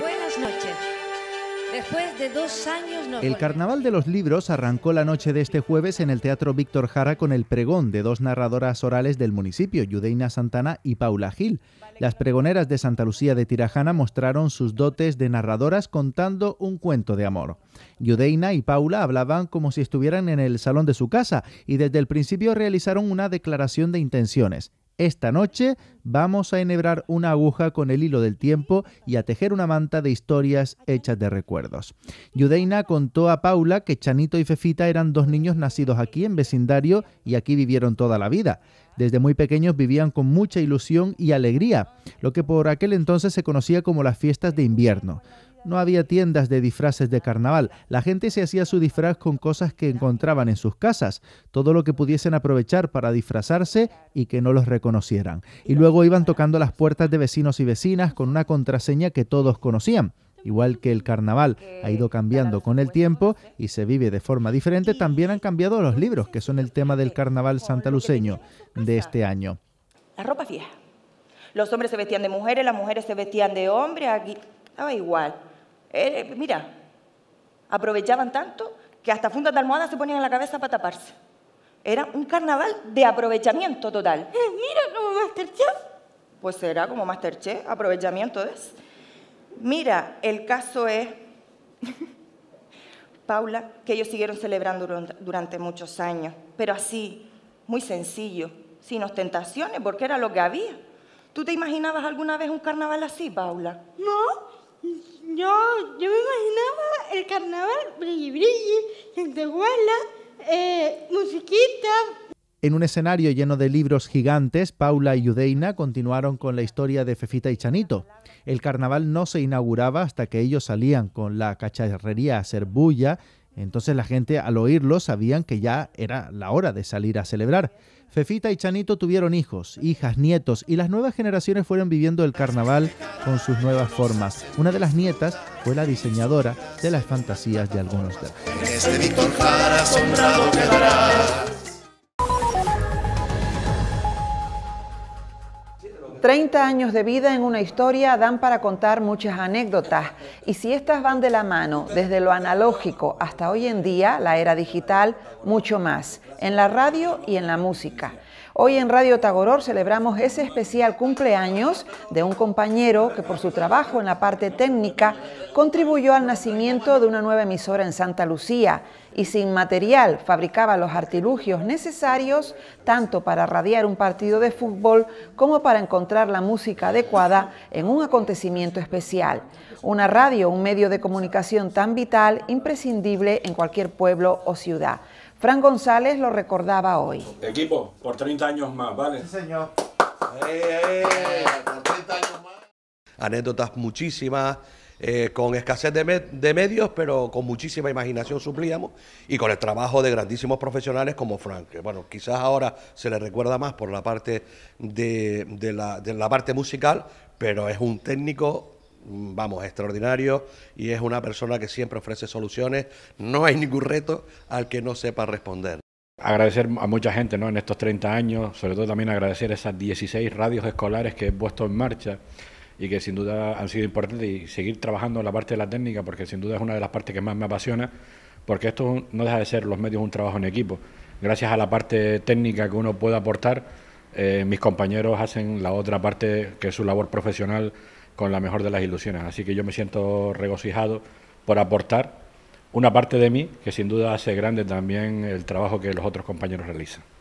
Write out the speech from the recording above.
Buenas noches. Después de dos años El Carnaval de los Libros arrancó la noche de este jueves en el Teatro Víctor Jara con el pregón de dos narradoras orales del municipio, Yudeina Santana y Paula Gil. Las pregoneras de Santa Lucía de Tirajana mostraron sus dotes de narradoras contando un cuento de amor. Yudeina y Paula hablaban como si estuvieran en el salón de su casa y desde el principio realizaron una declaración de intenciones. Esta noche vamos a enhebrar una aguja con el hilo del tiempo y a tejer una manta de historias hechas de recuerdos. Yudeina contó a Paula que Chanito y Fefita eran dos niños nacidos aquí en vecindario y aquí vivieron toda la vida. Desde muy pequeños vivían con mucha ilusión y alegría, lo que por aquel entonces se conocía como las fiestas de invierno. No había tiendas de disfraces de carnaval. La gente se hacía su disfraz con cosas que encontraban en sus casas, todo lo que pudiesen aprovechar para disfrazarse y que no los reconocieran. Y luego iban tocando las puertas de vecinos y vecinas con una contraseña que todos conocían. Igual que el carnaval ha ido cambiando con el tiempo y se vive de forma diferente, también han cambiado los libros, que son el tema del carnaval santaluceño de este año. La ropa vieja... Los hombres se vestían de mujeres, las mujeres se vestían de hombres, aquí estaba igual. Eh, eh, mira, aprovechaban tanto que hasta fundas de almohada se ponían en la cabeza para taparse. Era un carnaval de aprovechamiento total. Eh, mira, como Masterchef. Pues era como Masterchef, aprovechamiento es. Mira, el caso es, Paula, que ellos siguieron celebrando durante muchos años, pero así, muy sencillo, sin ostentaciones, porque era lo que había. ¿Tú te imaginabas alguna vez un carnaval así, Paula? No, yo, yo me imaginaba el carnaval, brilli brilli, gente guala, eh, musiquita. En un escenario lleno de libros gigantes, Paula y Udeina continuaron con la historia de Fefita y Chanito. El carnaval no se inauguraba hasta que ellos salían con la cacharrería a hacer bulla entonces la gente al oírlo sabían que ya era la hora de salir a celebrar. Fefita y Chanito tuvieron hijos, hijas, nietos y las nuevas generaciones fueron viviendo el carnaval con sus nuevas formas. Una de las nietas fue la diseñadora de las fantasías de algunos de ellos. 30 años de vida en una historia dan para contar muchas anécdotas y si estas van de la mano, desde lo analógico hasta hoy en día, la era digital, mucho más, en la radio y en la música. Hoy en Radio Tagoror celebramos ese especial cumpleaños de un compañero que por su trabajo en la parte técnica contribuyó al nacimiento de una nueva emisora en Santa Lucía y sin material fabricaba los artilugios necesarios tanto para radiar un partido de fútbol como para encontrar la música adecuada en un acontecimiento especial. Una radio, un medio de comunicación tan vital, imprescindible en cualquier pueblo o ciudad. Fran González lo recordaba hoy. Equipo, por 30 años más, ¿vale? Sí, señor. Eh, eh, por 30 años más. Anécdotas muchísimas. Eh, con escasez de, medios, pero con muchísima imaginación suplíamos y con el trabajo de grandísimos profesionales como Frank. bueno, quizás ahora se le recuerda más por la parte de, la, parte musical, pero es un técnico mm, vamos, extraordinario y es una persona que siempre ofrece soluciones. No hay ningún reto al que no sepa responder. Agradecer a mucha gente ¿no? en estos 30 años, sobre todo también agradecer esas 16 radios escolares que he puesto en marcha y que sin duda han sido importantes y seguir trabajando en la parte de la técnica porque sin duda es una de las partes que más me apasiona porque esto no deja de ser los medios un trabajo en equipo. Gracias a la parte técnica que uno puede aportar, eh, mis compañeros hacen la otra parte que es su labor profesional con la mejor de las ilusiones. Así que yo me siento regocijado por aportar una parte de mí que sin duda hace grande también el trabajo que los otros compañeros realizan.